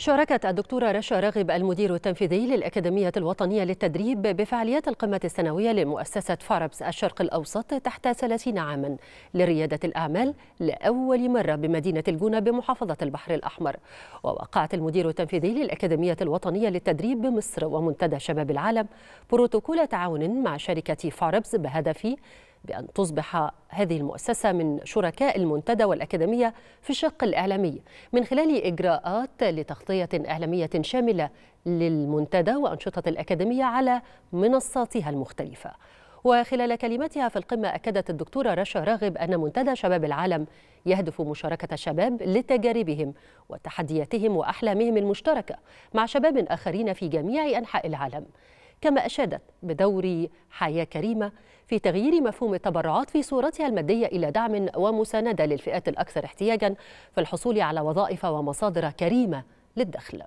شاركت الدكتورة رشا راغب المدير التنفيذي للأكاديمية الوطنية للتدريب بفعاليات القمة السنوية لمؤسسة فاربس الشرق الأوسط تحت 30 عاما لريادة الأعمال لأول مرة بمدينة الجونة بمحافظة البحر الأحمر ووقعت المدير التنفيذي للأكاديمية الوطنية للتدريب بمصر ومنتدى شباب العالم بروتوكول تعاون مع شركة فاربس بهدف بأن تصبح هذه المؤسسة من شركاء المنتدى والأكاديمية في الشق الإعلامي من خلال إجراءات لتغطية إعلامية شاملة للمنتدى وأنشطة الأكاديمية على منصاتها المختلفة وخلال كلمتها في القمة أكدت الدكتورة رشا راغب أن منتدى شباب العالم يهدف مشاركة الشباب لتجاربهم وتحدياتهم وأحلامهم المشتركة مع شباب آخرين في جميع أنحاء العالم كما أشادت بدور حياة كريمة في تغيير مفهوم التبرعات في صورتها المادية إلى دعم ومساندة للفئات الأكثر احتياجا في الحصول على وظائف ومصادر كريمة للدخل